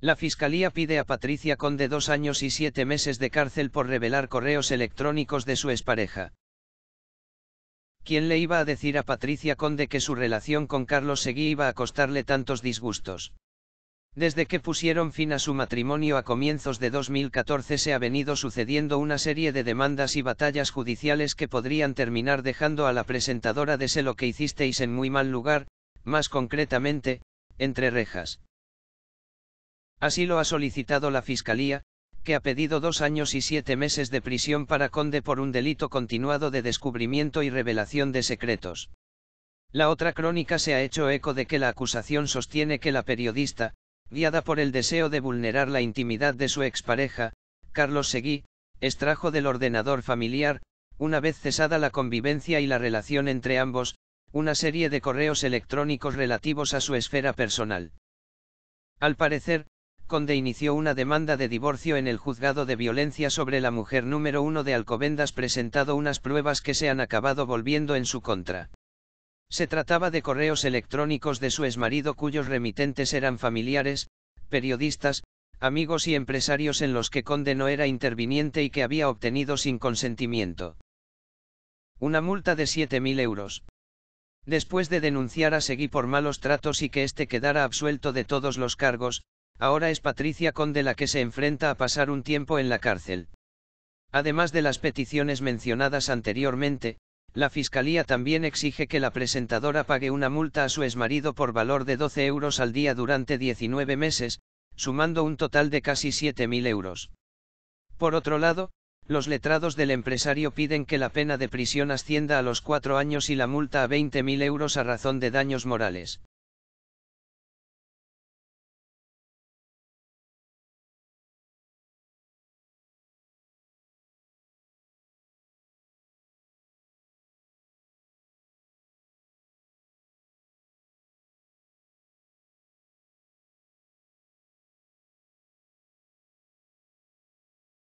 La fiscalía pide a Patricia Conde dos años y siete meses de cárcel por revelar correos electrónicos de su expareja. ¿Quién le iba a decir a Patricia Conde que su relación con Carlos Seguí iba a costarle tantos disgustos? Desde que pusieron fin a su matrimonio a comienzos de 2014 se ha venido sucediendo una serie de demandas y batallas judiciales que podrían terminar dejando a la presentadora de Sé lo que hicisteis en muy mal lugar, más concretamente, entre rejas. Así lo ha solicitado la Fiscalía, que ha pedido dos años y siete meses de prisión para Conde por un delito continuado de descubrimiento y revelación de secretos. La otra crónica se ha hecho eco de que la acusación sostiene que la periodista, guiada por el deseo de vulnerar la intimidad de su expareja, Carlos Seguí, extrajo del ordenador familiar, una vez cesada la convivencia y la relación entre ambos, una serie de correos electrónicos relativos a su esfera personal. Al parecer, Conde inició una demanda de divorcio en el juzgado de violencia sobre la mujer número uno de Alcobendas presentado unas pruebas que se han acabado volviendo en su contra. Se trataba de correos electrónicos de su exmarido cuyos remitentes eran familiares, periodistas, amigos y empresarios en los que Conde no era interviniente y que había obtenido sin consentimiento. Una multa de 7.000 euros. Después de denunciar a Seguí por malos tratos y que éste quedara absuelto de todos los cargos, Ahora es Patricia Conde la que se enfrenta a pasar un tiempo en la cárcel. Además de las peticiones mencionadas anteriormente, la Fiscalía también exige que la presentadora pague una multa a su exmarido por valor de 12 euros al día durante 19 meses, sumando un total de casi 7.000 euros. Por otro lado, los letrados del empresario piden que la pena de prisión ascienda a los cuatro años y la multa a 20.000 euros a razón de daños morales.